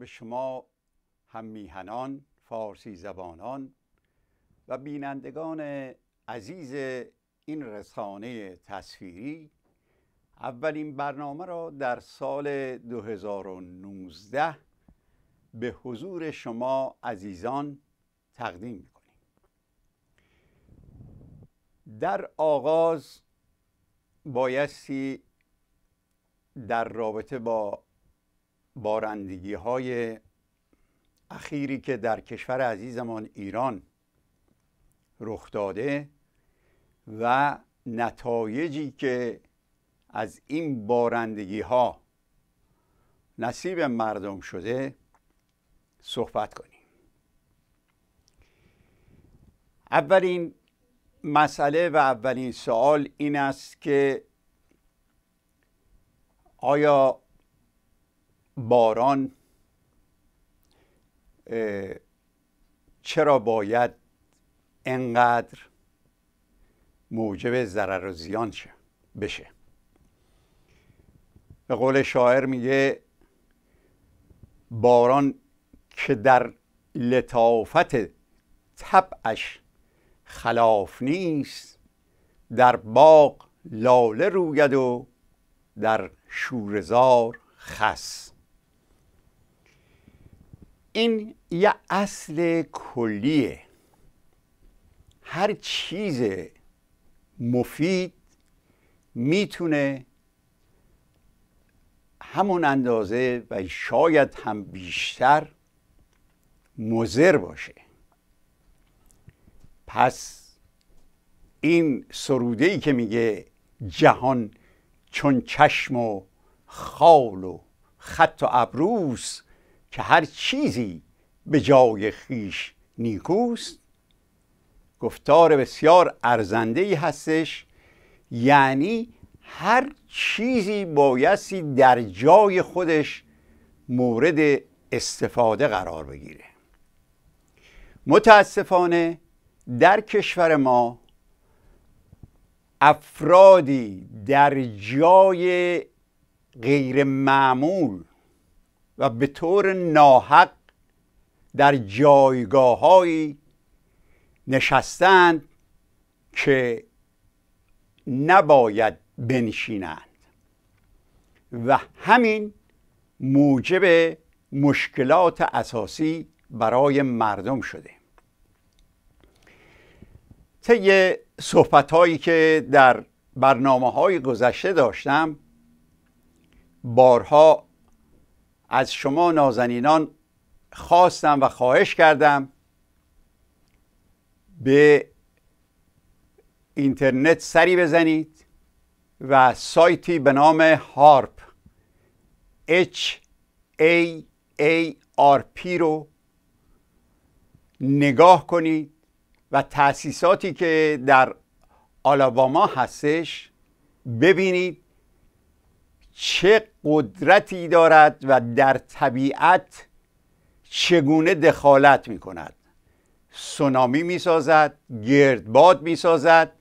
به شما هم میهنان فارسی زبانان و بینندگان عزیز این رسانه تصویری اولین برنامه را در سال 2019 به حضور شما عزیزان تقدیم میکنیم در آغاز بایستی در رابطه با بارندگی های اخیری که در کشور عزیزمان ایران رخ داده و نتایجی که از این بارندگی ها نصیب مردم شده صحبت کنیم اولین مسئله و اولین سوال این است که آیا باران چرا باید انقدر موجب ضرر و زیان بشه به قول شاعر میگه باران که در لطافت طبعش خلاف نیست در باغ لاله روید و در شورزار خست این یه اصل کلیه هر چیز مفید میتونه همون اندازه و شاید هم بیشتر مضر باشه پس این سروده ای که میگه جهان چون چشم و خال و خط و ابروس که هر چیزی به جای خیش نیکوست گفتار بسیار ارزنده ای هستش یعنی هر چیزی بایستی در جای خودش مورد استفاده قرار بگیره متاسفانه در کشور ما افرادی در جای غیر معمول و به طور ناحق در جایگاههایی نشستند که نباید بنشینند و همین موجب مشکلات اساسی برای مردم شده طی صحبت هایی که در برنامه های گذشته داشتم بارها از شما نازنینان خواستم و خواهش کردم به اینترنت سری بزنید و سایتی به نام هارپ H A A R P رو نگاه کنید و تأسیساتی که در آلاباما هستش ببینید چه قدرتی دارد و در طبیعت چگونه دخالت می کند سونامی می سازد گردباد می سازد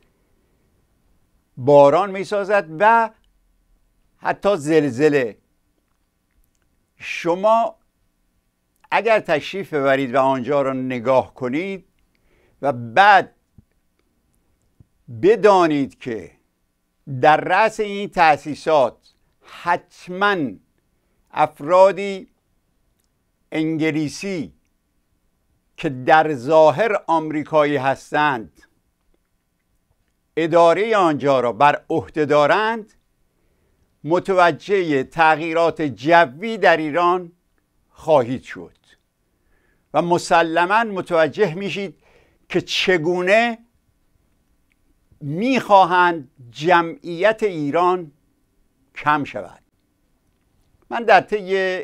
باران می سازد و حتی زلزله شما اگر تشریف ببرید و آنجا را نگاه کنید و بعد بدانید که در رأس این تأسیسات حتما افرادی انگلیسی که در ظاهر آمریکایی هستند اداره آنجا را بر عهده دارند متوجه تغییرات جوی در ایران خواهید شد و مسلما متوجه میشید که چگونه میخواهند جمعیت ایران کم شود من در طی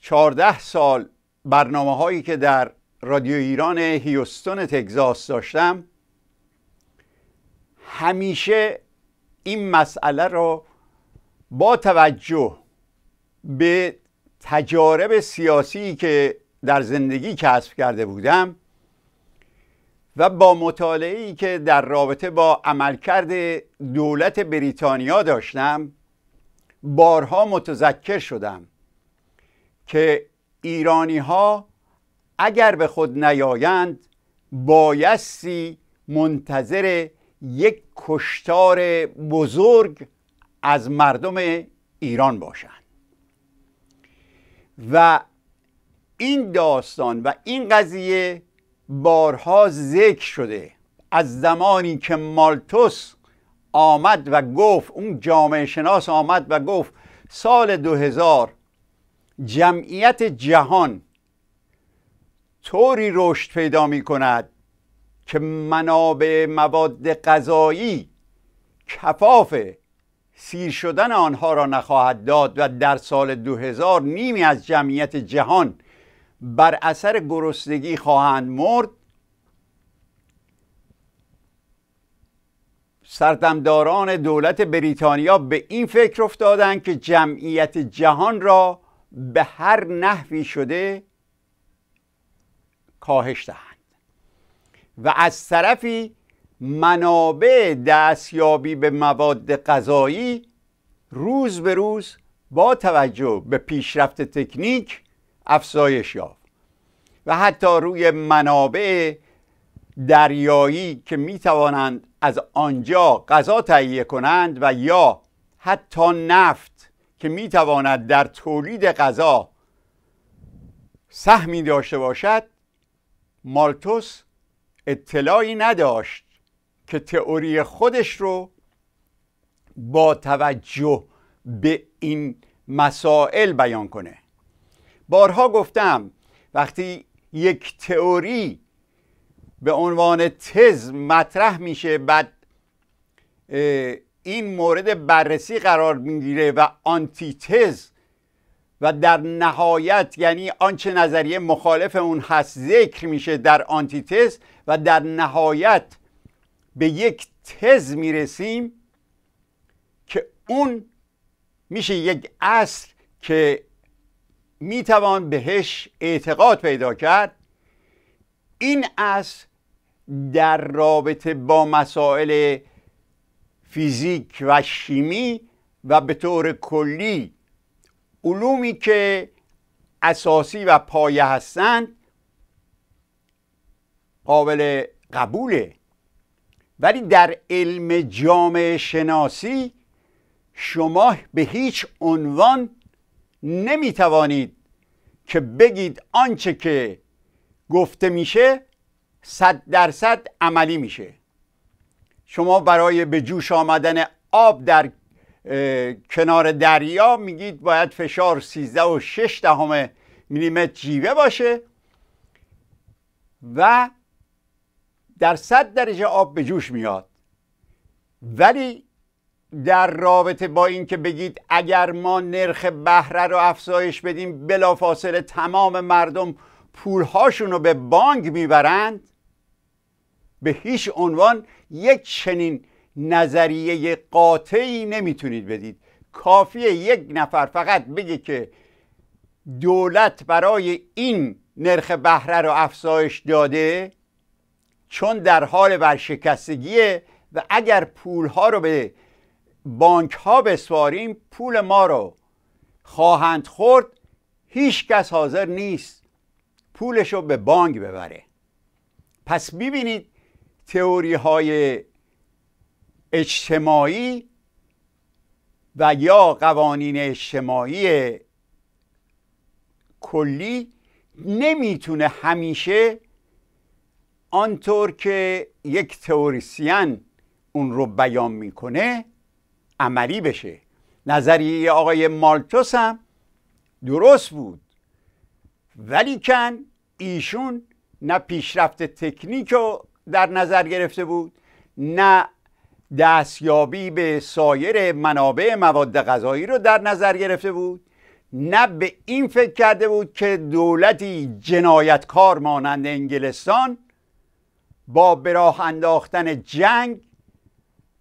چهارده سال برنامه هایی که در رادیو ایران هیوستون تگزاس داشتم همیشه این مسئله را با توجه به تجارب سیاسی که در زندگی کسب کرده بودم و با مطالعه ای که در رابطه با عملکرد دولت بریتانیا داشتم بارها متذکر شدم که ایرانی ها اگر به خود نیایند بایستی منتظر یک کشتار بزرگ از مردم ایران باشند و این داستان و این قضیه بارها ذکر شده از زمانی که مالتوس آمد و گفت اون جامعه شناس آمد و گفت سال 2000 جمعیت جهان طوری رشد پیدا می کند که منابع مواد غذایی کفاف سیر شدن آنها را نخواهد داد و در سال 2000 نیمی از جمعیت جهان بر اثر گرسنگی خواهند مرد سردمداران دولت بریتانیا به این فکر افتادند که جمعیت جهان را به هر نحوی شده کاهش دهند و از طرفی منابع دستیابی به مواد غذایی روز به روز با توجه به پیشرفت تکنیک افزایش یافت و حتی روی منابع دریایی که می توانند از آنجا غذا تهیه کنند و یا حتی نفت که می تواند در تولید غذا سهمی داشته باشد مالتوس اطلاعی نداشت که تئوری خودش رو با توجه به این مسائل بیان کنه بارها گفتم وقتی یک تئوری به عنوان تز مطرح میشه بعد این مورد بررسی قرار میگیره و آنتی تز و در نهایت یعنی آنچه نظریه مخالف اون هست ذکر میشه در آنتی تز و در نهایت به یک تز میرسیم که اون میشه یک اصل که میتوان بهش اعتقاد پیدا کرد این اصل در رابطه با مسائل فیزیک و شیمی و به طور کلی علومی که اساسی و پایه هستند قابل قبوله ولی در علم جامعه شناسی شما به هیچ عنوان نمیتوانید که بگید آنچه که گفته میشه صد درصد عملی میشه شما برای به جوش آمدن آب در کنار دریا میگید باید فشار سیزده و ۶ دهم میلیمتر جیوه باشه و در صد درجه آب به جوش میاد ولی در رابطه با اینکه بگید اگر ما نرخ بهره رو افزایش بدیم بلافاصله تمام مردم پولهاشون رو به بانک میبرند به هیچ عنوان یک چنین نظریه قاطعی نمیتونید بدید کافیه یک نفر فقط بگه که دولت برای این نرخ بهره رو افزایش داده چون در حال ورشکستگیه و اگر پولها رو به بانک ها بسپاریم پول ما رو خواهند خورد هیچ کس حاضر نیست پولش رو به بانک ببره پس ببینید تئوری های اجتماعی و یا قوانین اجتماعی کلی نمیتونه همیشه آنطور که یک تئوریسین اون رو بیان میکنه عملی بشه نظریه آقای مالتوس هم درست بود ولی کن ایشون نه پیشرفت تکنیک رو در نظر گرفته بود نه دستیابی به سایر منابع مواد غذایی رو در نظر گرفته بود نه به این فکر کرده بود که دولتی جنایتکار مانند انگلستان با براه انداختن جنگ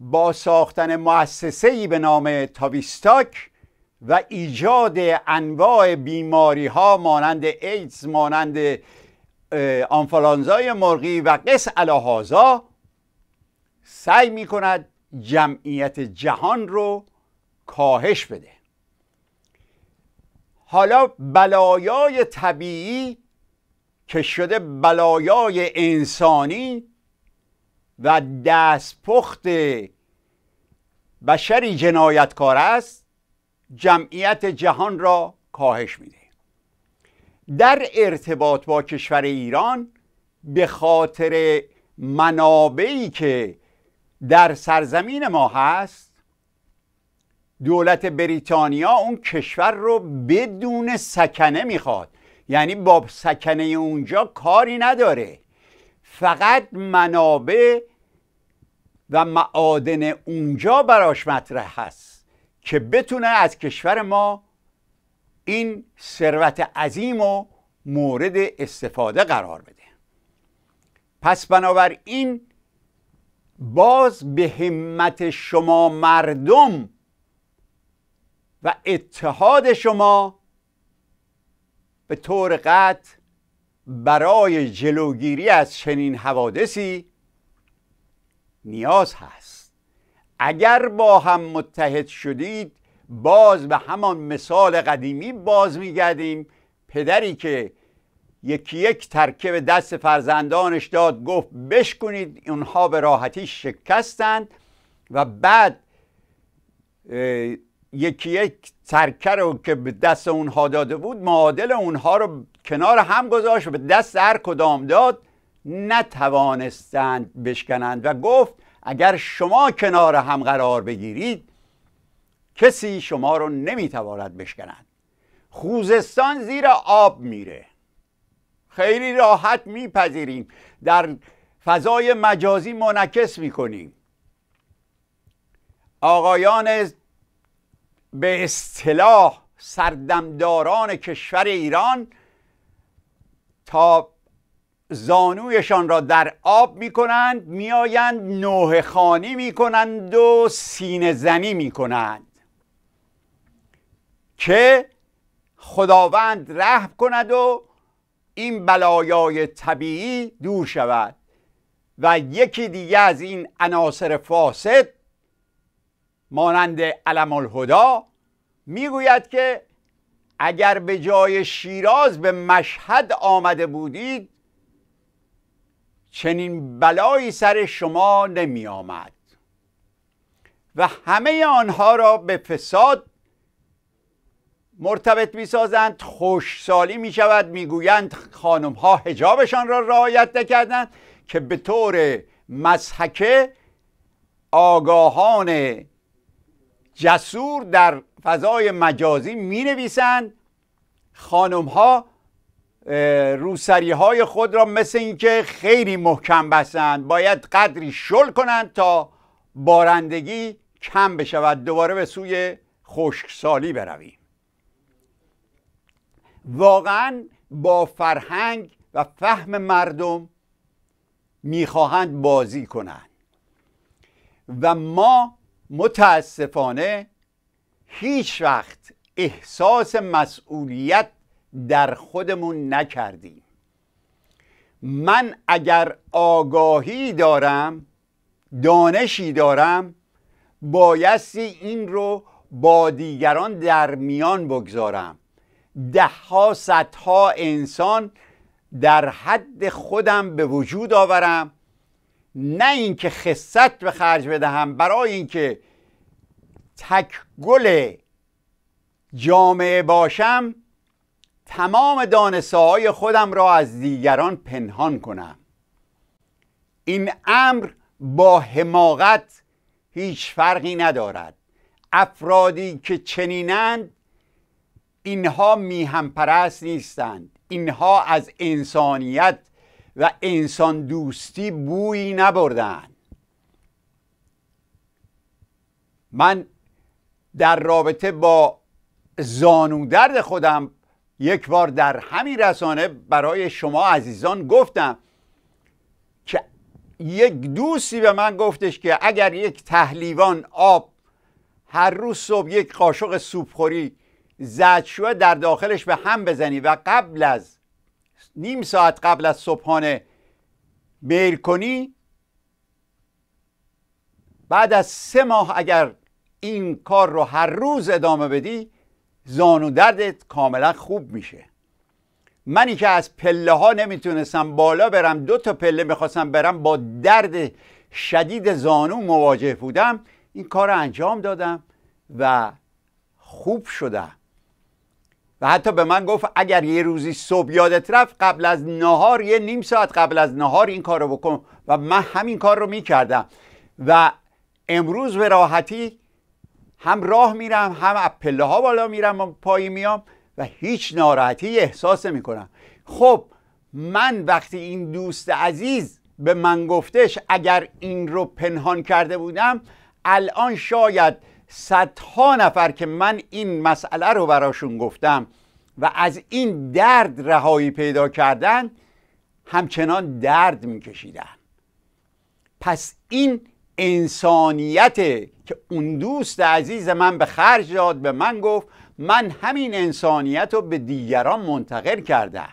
با ساختن ای به نام تاویستاک و ایجاد انواع بیماری ها مانند ایدز مانند آنفولانزای مرغی و قص الهازا سعی می کند جمعیت جهان رو کاهش بده حالا بلایای طبیعی که شده بلایای انسانی و دستپخت بشری جنایتکار است جمعیت جهان را کاهش میده در ارتباط با کشور ایران به خاطر منابعی که در سرزمین ما هست دولت بریتانیا اون کشور رو بدون سکنه میخواد یعنی با سکنه اونجا کاری نداره فقط منابع و معادن اونجا براش مطرح هست که بتونه از کشور ما این ثروت عظیم و مورد استفاده قرار بده پس بنابراین باز به همت شما مردم و اتحاد شما به طور قطع برای جلوگیری از چنین حوادثی نیاز هست اگر با هم متحد شدید باز به همان مثال قدیمی باز میگردیم پدری که یکی یک ترکه به دست فرزندانش داد گفت بشکنید اونها به راحتی شکستند و بعد یکی یک ترکه رو که به دست اونها داده بود معادل اونها رو کنار هم گذاشت و به دست هر کدام داد نتوانستند بشکنند و گفت اگر شما کنار هم قرار بگیرید کسی شما رو نمیتواند بشکند. خوزستان زیر آب میره خیلی راحت میپذیریم در فضای مجازی منعکس میکنیم آقایان به اصطلاح سردمداران کشور ایران تا زانویشان را در آب می کنند می آیند نوه خانی می کنند و سینه زنی می کنند که خداوند رحم کند و این بلایای طبیعی دور شود و یکی دیگه از این عناصر فاسد مانند علم الهدا میگوید که اگر به جای شیراز به مشهد آمده بودید چنین بلایی سر شما نمی آمد و همه آنها را به فساد مرتبط می سازند سالی می شود می گویند خانم ها را رعایت نکردند که به طور مزحکه آگاهان جسور در فضای مجازی می نویسند خانم ها روسری های خود را مثل اینکه خیلی محکم بستند باید قدری شل کنند تا بارندگی کم بشود دوباره به سوی خشکسالی برویم واقعا با فرهنگ و فهم مردم میخواهند بازی کنند و ما متاسفانه هیچ وقت احساس مسئولیت در خودمون نکردیم من اگر آگاهی دارم دانشی دارم بایستی این رو با دیگران در میان بگذارم دهها ها انسان در حد خودم به وجود آورم نه اینکه خصت به خرج بدهم برای اینکه تک گل جامعه باشم تمام دانش های خودم را از دیگران پنهان کنم این امر با حماقت هیچ فرقی ندارد افرادی که چنینند اینها میهم پرست نیستند اینها از انسانیت و انسان دوستی بویی نبردند من در رابطه با درد خودم یک بار در همین رسانه برای شما عزیزان گفتم که یک دوستی به من گفتش که اگر یک تحلیوان آب هر روز صبح یک قاشق سوپخوری زدشوه در داخلش به هم بزنی و قبل از نیم ساعت قبل از صبحانه میل کنی بعد از سه ماه اگر این کار رو هر روز ادامه بدی زانو دردت کاملا خوب میشه منی که از پله ها نمیتونستم بالا برم دو تا پله میخواستم برم با درد شدید زانو مواجه بودم این کار رو انجام دادم و خوب شدم و حتی به من گفت اگر یه روزی صبح یادت رفت قبل از نهار یه نیم ساعت قبل از نهار این کار رو بکن و من همین کار رو میکردم و امروز به راحتی هم راه میرم هم از پله ها بالا میرم و پای میام و هیچ ناراحتی احساس نمی کنم خب من وقتی این دوست عزیز به من گفتش اگر این رو پنهان کرده بودم الان شاید صدها نفر که من این مسئله رو براشون گفتم و از این درد رهایی پیدا کردن همچنان درد میکشیدن پس این انسانیت که اون دوست عزیز من به خرج داد به من گفت من همین انسانیت رو به دیگران منتقل کرده.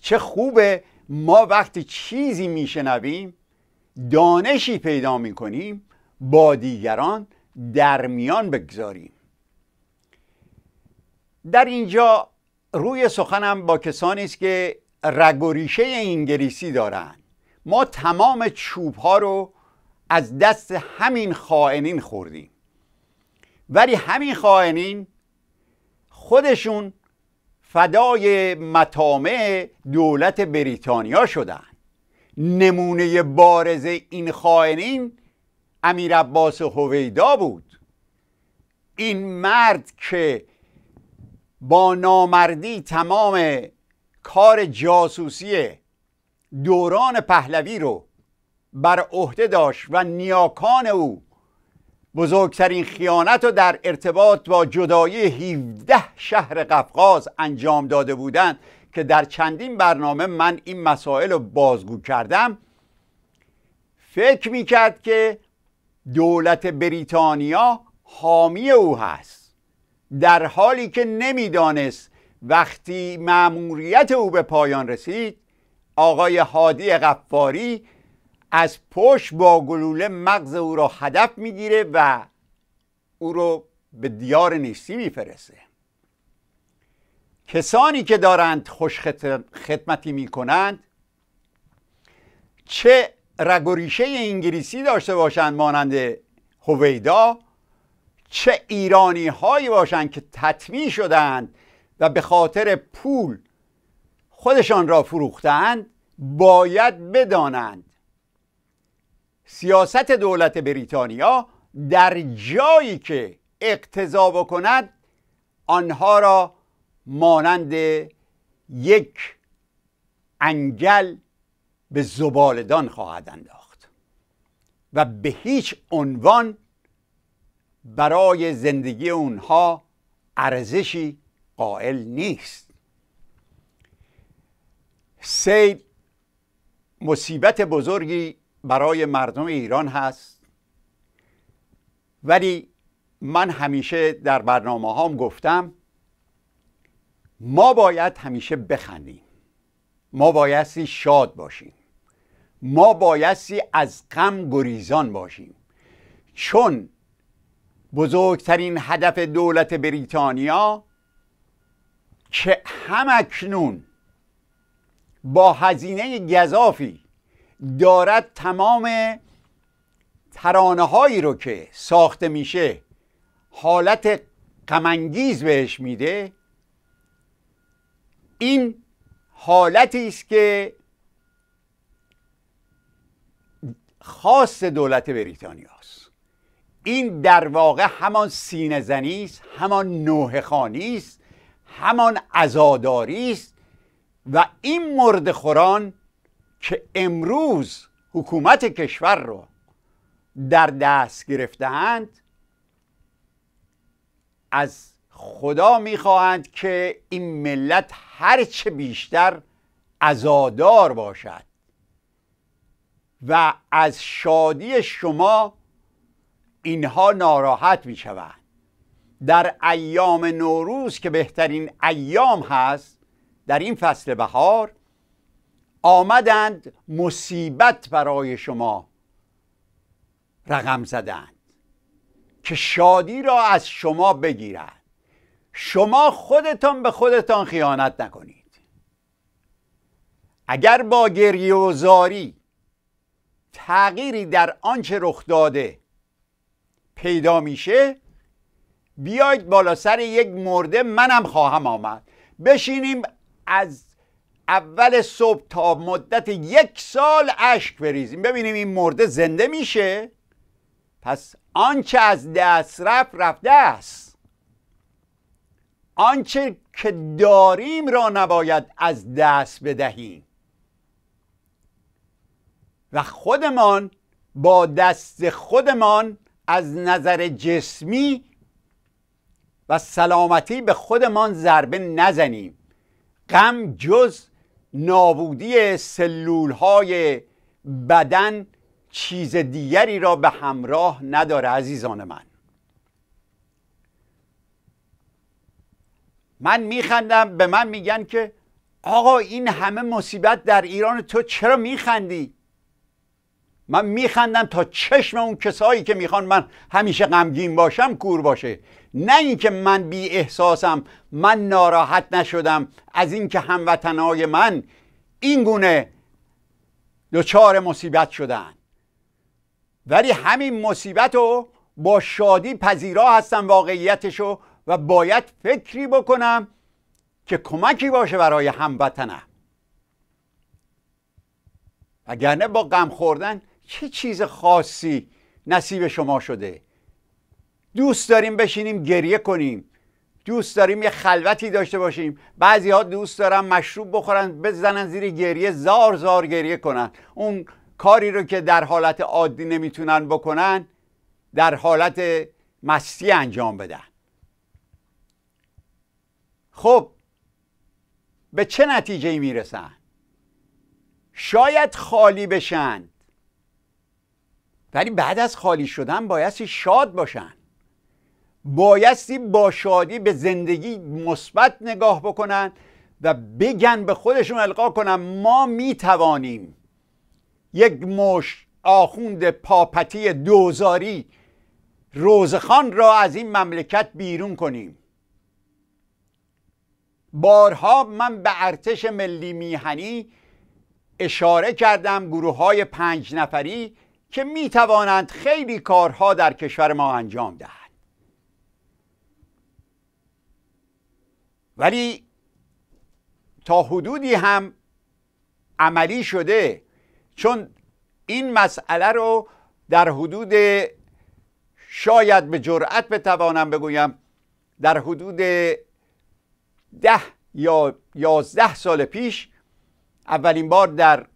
چه خوبه ما وقتی چیزی میشنویم دانشی پیدا میکنیم با دیگران در میان بگذاریم در اینجا روی سخنم با کسانی است که رگ و ریشه انگلیسی دارند ما تمام چوب ها رو از دست همین خائنین خوردیم ولی همین خائنین خودشون فدای مطامع دولت بریتانیا شدن نمونه بارز این خائنین امیر عباس هویدا بود این مرد که با نامردی تمام کار جاسوسی دوران پهلوی رو بر عهده داشت و نیاکان او بزرگترین خیانت رو در ارتباط با جدایی 17 شهر قفقاز انجام داده بودند که در چندین برنامه من این مسائل رو بازگو کردم فکر میکرد که دولت بریتانیا حامی او هست در حالی که نمیدانست وقتی مأموریت او به پایان رسید آقای هادی غفاری از پشت با گلوله مغز او را هدف میگیره و او رو به دیار نیستی میفرسته کسانی که دارند خوش خدمتی میکنند چه رگ و ریشه انگلیسی داشته باشند مانند هویدا چه ایرانی هایی باشند که تطمی شدند و به خاطر پول خودشان را فروختند باید بدانند سیاست دولت بریتانیا در جایی که اقتضا بکند آنها را مانند یک انگل به زبالدان خواهد انداخت و به هیچ عنوان برای زندگی اونها ارزشی قائل نیست سید مصیبت بزرگی برای مردم ایران هست ولی من همیشه در برنامه هام گفتم ما باید همیشه بخندیم ما بایستی شاد باشیم ما بایستی از غم گریزان باشیم چون بزرگترین هدف دولت بریتانیا که همکنون با هزینه گذافی دارد تمام ترانه هایی رو که ساخته میشه حالت قمنگیز بهش میده این حالتی است که خاص دولت بریتانیا است این در واقع همان سینه زنی است همان نوحه خانی است همان عزاداری است و این مرد خوران که امروز حکومت کشور رو در دست گرفتهاند از خدا میخواهند که این ملت هرچه بیشتر ازادار باشد و از شادی شما اینها ناراحت میشوند در ایام نوروز که بهترین ایام هست در این فصل بهار آمدند مصیبت برای شما رقم زدند که شادی را از شما بگیرند شما خودتان به خودتان خیانت نکنید اگر با گریه تغییری در آنچه رخ داده پیدا میشه بیاید بالا سر یک مرده منم خواهم آمد بشینیم از اول صبح تا مدت یک سال اشک بریزیم ببینیم این مرده زنده میشه پس آنچه از دست رفت رفته است آنچه که داریم را نباید از دست بدهیم و خودمان با دست خودمان از نظر جسمی و سلامتی به خودمان ضربه نزنیم غم جز نابودی سلول های بدن چیز دیگری را به همراه نداره عزیزان من من میخندم به من میگن که آقا این همه مصیبت در ایران تو چرا میخندی من میخندم تا چشم اون کسایی که میخوان من همیشه غمگین باشم کور باشه نه اینکه من بی احساسم من ناراحت نشدم از اینکه هموطنهای من این گونه دچار مصیبت شدن ولی همین مصیبت رو با شادی پذیرا هستم واقعیتش رو و باید فکری بکنم که کمکی باشه برای هموطنم وگرنه با غم خوردن چه چیز خاصی نصیب شما شده دوست داریم بشینیم گریه کنیم دوست داریم یه خلوتی داشته باشیم بعضی ها دوست دارن مشروب بخورن بزنن زیر گریه زار زار گریه کنن اون کاری رو که در حالت عادی نمیتونن بکنن در حالت مستی انجام بدن خب به چه نتیجه میرسن شاید خالی بشن ولی بعد از خالی شدن بایستی شاد باشن بایستی با شادی به زندگی مثبت نگاه بکنن و بگن به خودشون القا کنن ما میتوانیم یک مش آخوند پاپتی دوزاری روزخان را از این مملکت بیرون کنیم بارها من به ارتش ملی میهنی اشاره کردم گروه های پنج نفری که می توانند خیلی کارها در کشور ما انجام دهند ولی تا حدودی هم عملی شده چون این مسئله رو در حدود شاید به جرأت بتوانم بگویم در حدود ده یا یازده سال پیش اولین بار در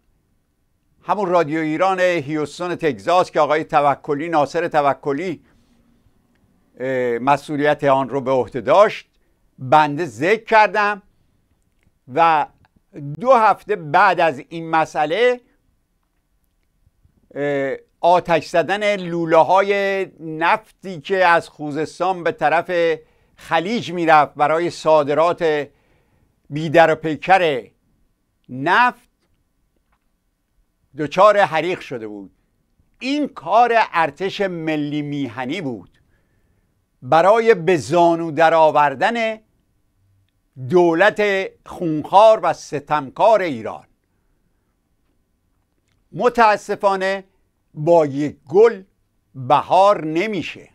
همون رادیو ایران هیوستون تگزاس که آقای توکلی ناصر توکلی مسئولیت آن رو به عهده داشت بنده ذکر کردم و دو هفته بعد از این مسئله آتش زدن لوله های نفتی که از خوزستان به طرف خلیج میرفت برای صادرات بیدر و پیکر نفت دچار حریق شده بود این کار ارتش ملی میهنی بود برای به زانو درآوردن دولت خونخوار و ستمکار ایران متاسفانه با یک گل بهار نمیشه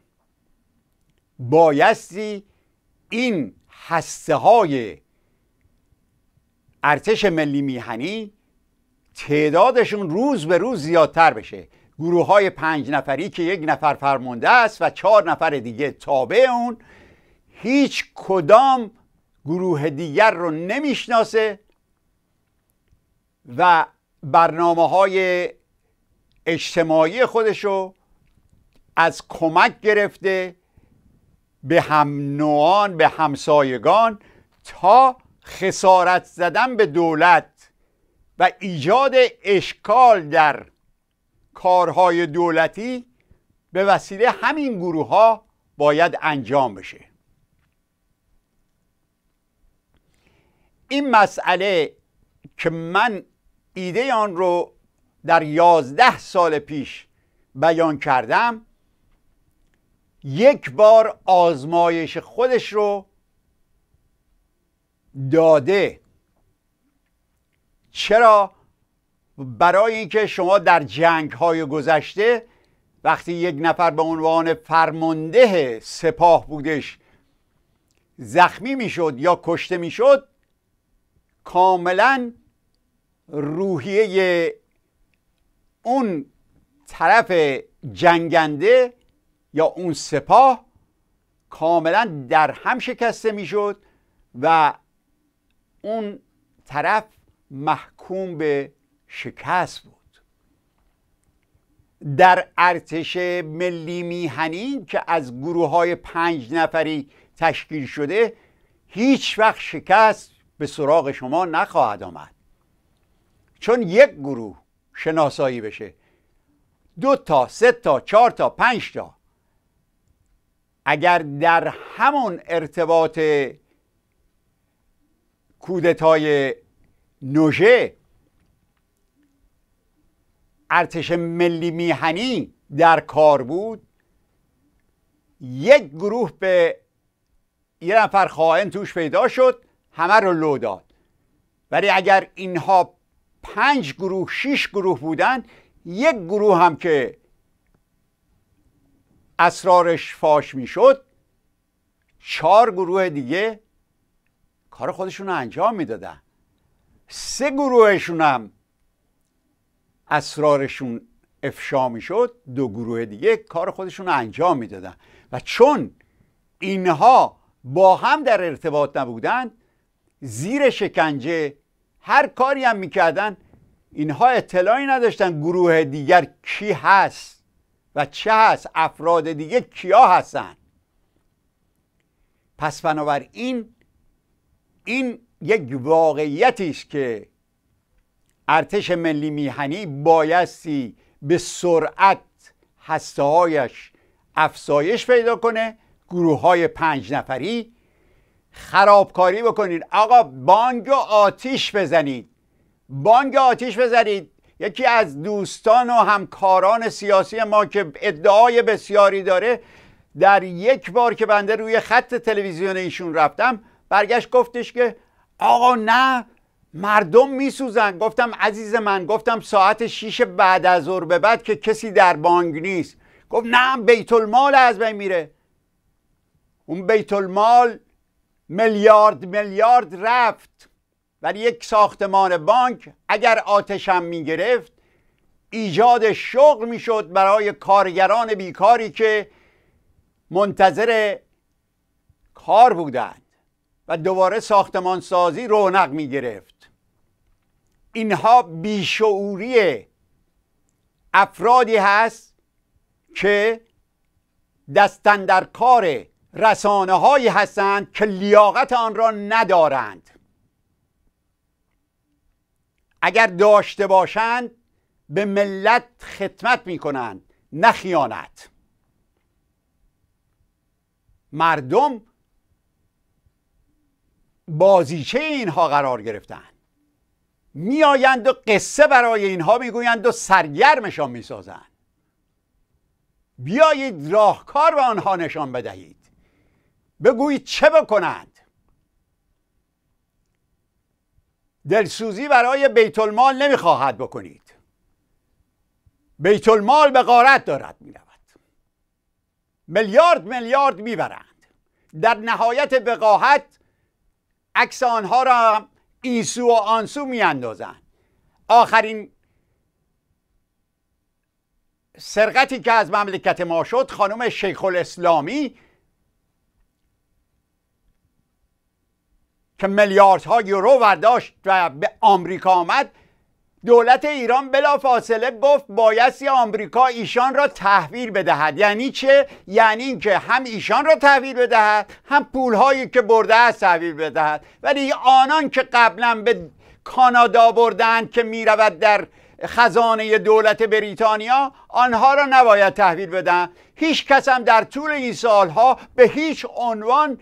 بایستی این هسته های ارتش ملی میهنی تعدادشون روز به روز زیادتر بشه گروه های پنج نفری که یک نفر فرمانده است و چهار نفر دیگه تابع اون هیچ کدام گروه دیگر رو نمیشناسه و برنامه های اجتماعی خودش رو از کمک گرفته به هم نوان به همسایگان تا خسارت زدن به دولت و ایجاد اشکال در کارهای دولتی به وسیله همین گروه ها باید انجام بشه این مسئله که من ایده آن رو در یازده سال پیش بیان کردم یک بار آزمایش خودش رو داده چرا برای اینکه شما در جنگ های گذشته وقتی یک نفر به عنوان فرمانده سپاه بودش زخمی میشد یا کشته میشد کاملا روحیه اون طرف جنگنده یا اون سپاه کاملا در هم شکسته میشد و اون طرف محکوم به شکست بود در ارتش ملی میهنی که از گروه های پنج نفری تشکیل شده هیچ وقت شکست به سراغ شما نخواهد آمد چون یک گروه شناسایی بشه دو تا سه تا چهار تا پنج تا اگر در همون ارتباط کودتای نوژه ارتش ملی میهنی در کار بود یک گروه به یه نفر خائن توش پیدا شد همه رو لو داد ولی اگر اینها پنج گروه شش گروه بودن یک گروه هم که اسرارش فاش میشد چهار گروه دیگه کار خودشون رو انجام میدادن سه گروهشون هم اسرارشون افشا میشد دو گروه دیگه کار خودشون رو انجام میدادن و چون اینها با هم در ارتباط نبودند زیر شکنجه هر کاری هم میکردن اینها اطلاعی نداشتن گروه دیگر کی هست و چه هست افراد دیگه کیا هستن پس بنابراین این یک واقعیتی است که ارتش ملی میهنی بایستی به سرعت هستههایش افزایش پیدا کنه گروه های پنج نفری خرابکاری بکنید آقا بانگ و آتیش بزنید بانگ آتیش بزنید یکی از دوستان و همکاران سیاسی ما که ادعای بسیاری داره در یک بار که بنده روی خط تلویزیون ایشون رفتم برگشت گفتش که آقا نه مردم میسوزن گفتم عزیز من گفتم ساعت شیش بعد از ظهر به بعد که کسی در بانک نیست گفت نه بیت المال از بین میره اون بیت المال میلیارد میلیارد رفت ولی یک ساختمان بانک اگر آتشم میگرفت ایجاد شغل میشد برای کارگران بیکاری که منتظر کار بودن و دوباره ساختمانسازی رونق می گرفت اینها بیشعوری افرادی هست که دستن در کار رسانه هستند که لیاقت آن را ندارند اگر داشته باشند به ملت خدمت می کنند نه خیانت مردم بازیچه اینها قرار گرفتند میآیند و قصه برای اینها میگویند و سرگرمشان میسازند بیایید راهکار به آنها نشان بدهید بگویید چه بکنند دلسوزی برای بیت المال نمیخواهد بکنید بیت المال به غارت دارد میرود میلیارد میلیارد میبرند در نهایت بقاحت عکس آنها را ایسو و آنسو میاندازند آخرین سرقتی که از مملکت ما شد خانم شیخ الاسلامی که میلیاردها یورو برداشت و به آمریکا آمد دولت ایران بلا فاصله گفت بایستی آمریکا ایشان را تحویل بدهد یعنی چه یعنی اینکه هم ایشان را تحویل بدهد هم پولهایی که برده است تحویل بدهد ولی آنان که قبلا به کانادا بردند که میرود در خزانه دولت بریتانیا آنها را نباید تحویل بدن هیچ کس هم در طول این سالها به هیچ عنوان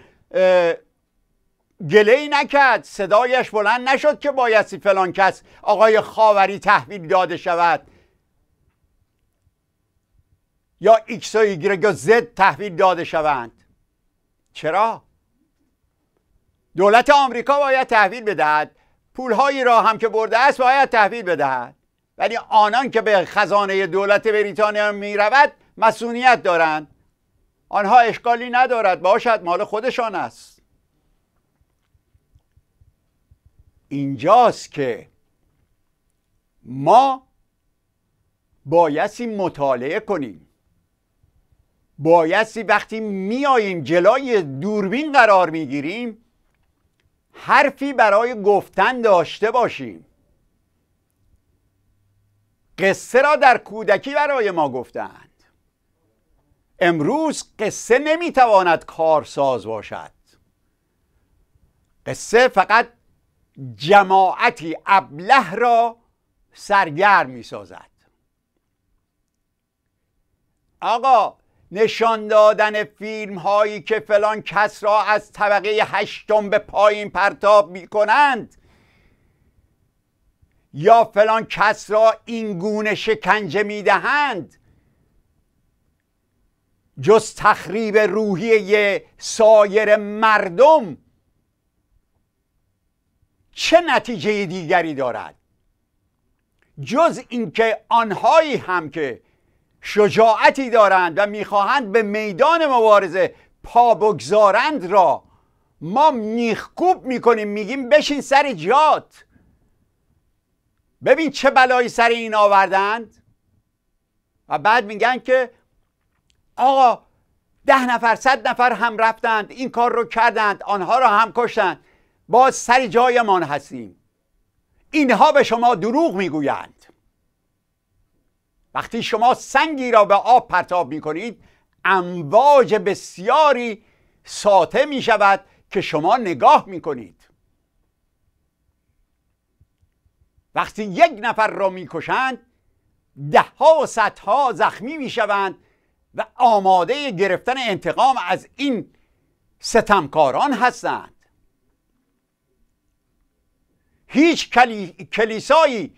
گله ای نکرد صدایش بلند نشد که بایستی فلان کس آقای خاوری تحویل داده شود یا ایکس و ایگرگ و زد تحویل داده شوند چرا؟ دولت آمریکا باید تحویل بدهد پولهایی را هم که برده است باید تحویل بدهد ولی آنان که به خزانه دولت بریتانیا می رود مسئولیت دارند آنها اشکالی ندارد باشد مال خودشان است اینجاست که ما بایستی مطالعه کنیم بایستی وقتی میاییم جلوی دوربین قرار میگیریم حرفی برای گفتن داشته باشیم قصه را در کودکی برای ما گفتند امروز قصه نمیتواند کارساز باشد قصه فقط جماعتی ابله را سرگرم می سازد آقا نشان دادن فیلم هایی که فلان کس را از طبقه هشتم به پایین پرتاب می کنند یا فلان کس را این گونه شکنجه می دهند جز تخریب روحی سایر مردم چه نتیجه دیگری دارد جز اینکه آنهایی هم که شجاعتی دارند و میخواهند به میدان مبارزه پا بگذارند را ما میخکوب میکنیم میگیم بشین سر جات ببین چه بلایی سر این آوردند و بعد میگن که آقا ده نفر صد نفر هم رفتند این کار رو کردند آنها رو هم کشتند باز سر جایمان هستیم اینها به شما دروغ میگویند وقتی شما سنگی را به آب پرتاب می کنید امواج بسیاری ساطع می شود که شما نگاه می کنید وقتی یک نفر را می کشند ده ها و صدها زخمی می و آماده گرفتن انتقام از این ستمکاران هستند هیچ کلیسایی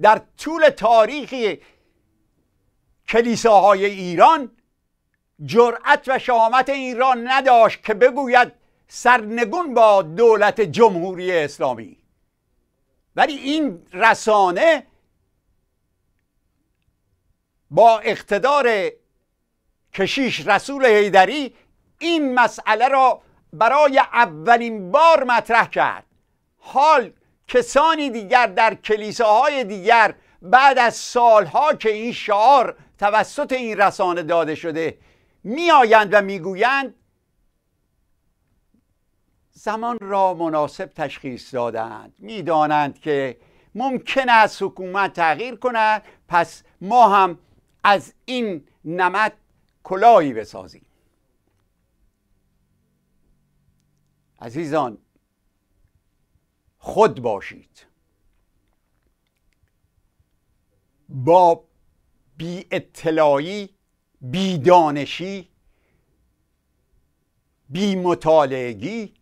در طول تاریخی کلیساهای ایران جرأت و شهامت این را نداشت که بگوید سرنگون با دولت جمهوری اسلامی ولی این رسانه با اقتدار کشیش رسول هیدری این مسئله را برای اولین بار مطرح کرد حال کسانی دیگر در کلیساهای دیگر بعد از سالها که این شعار توسط این رسانه داده شده میآیند و میگویند زمان را مناسب تشخیص دادند میدانند که ممکن است حکومت تغییر کند پس ما هم از این نمد کلاهی بسازیم عزیزان خود باشید با بی اطلاعی بی دانشی بی مطالعگی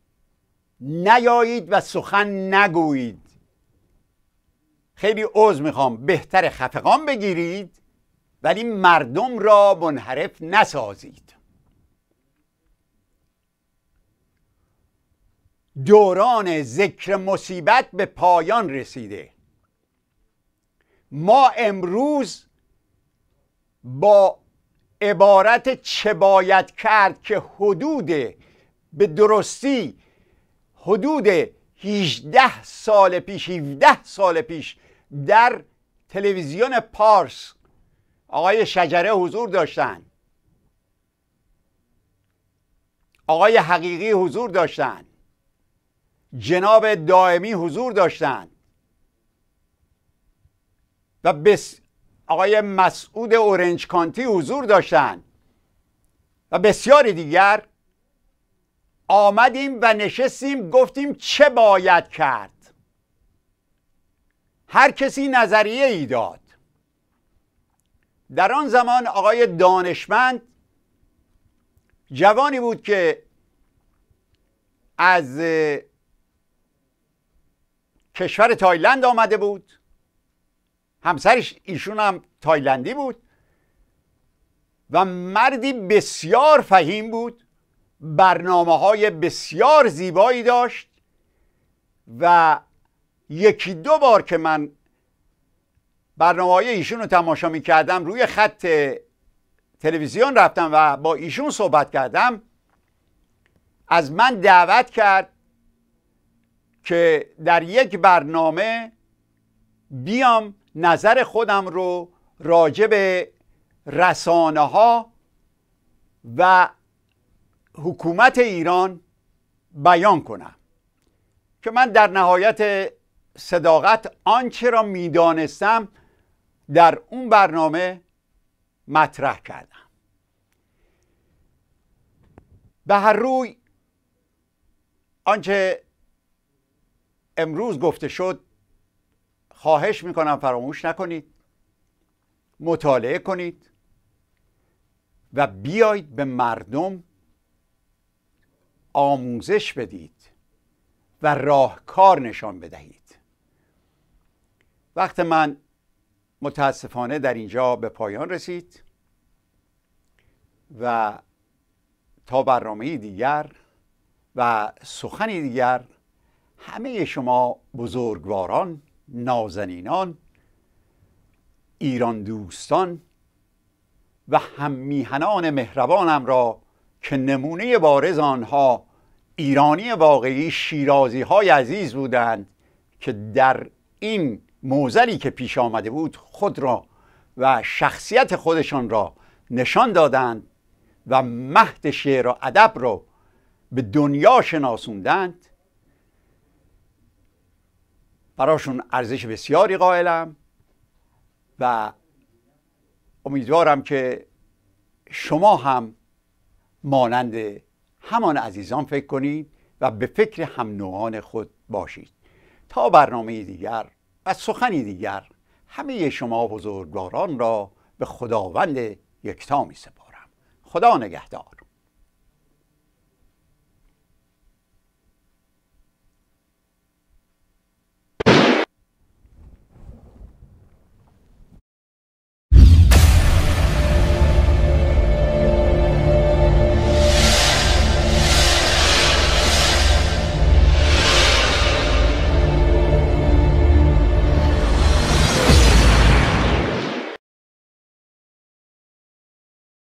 نیایید و سخن نگویید خیلی عوض میخوام بهتر خفقان بگیرید ولی مردم را منحرف نسازید دوران ذکر مصیبت به پایان رسیده ما امروز با عبارت چه باید کرد که حدود به درستی حدود 18 سال پیش 17 سال پیش در تلویزیون پارس آقای شجره حضور داشتن آقای حقیقی حضور داشتن جناب دائمی حضور داشتن و بس آقای مسعود اورنج کانتی حضور داشتن و بسیاری دیگر آمدیم و نشستیم گفتیم چه باید کرد هر کسی نظریه ای داد در آن زمان آقای دانشمند جوانی بود که از کشور تایلند آمده بود همسرش ایشون هم تایلندی بود و مردی بسیار فهیم بود برنامه های بسیار زیبایی داشت و یکی دو بار که من برنامه های ایشون رو تماشا می کردم روی خط تلویزیون رفتم و با ایشون صحبت کردم از من دعوت کرد که در یک برنامه بیام نظر خودم رو راجع به رسانه ها و حکومت ایران بیان کنم که من در نهایت صداقت آنچه را میدانستم در اون برنامه مطرح کردم به هر روی آنچه امروز گفته شد خواهش میکنم فراموش نکنید مطالعه کنید و بیایید به مردم آموزش بدید و راهکار نشان بدهید وقت من متاسفانه در اینجا به پایان رسید و تا برنامه دیگر و سخنی دیگر همه شما بزرگواران نازنینان ایران دوستان و هممیهنان مهربانم را که نمونه بارز آنها ایرانی واقعی شیرازی های عزیز بودند که در این موزلی که پیش آمده بود خود را و شخصیت خودشان را نشان دادند و مهد شعر و ادب را به دنیا شناسوندند براشون ارزش بسیاری قائلم و امیدوارم که شما هم مانند همان عزیزان فکر کنید و به فکر هم نوعان خود باشید تا برنامه دیگر و سخنی دیگر همه شما بزرگواران را به خداوند یکتا می سپارم خدا نگهدار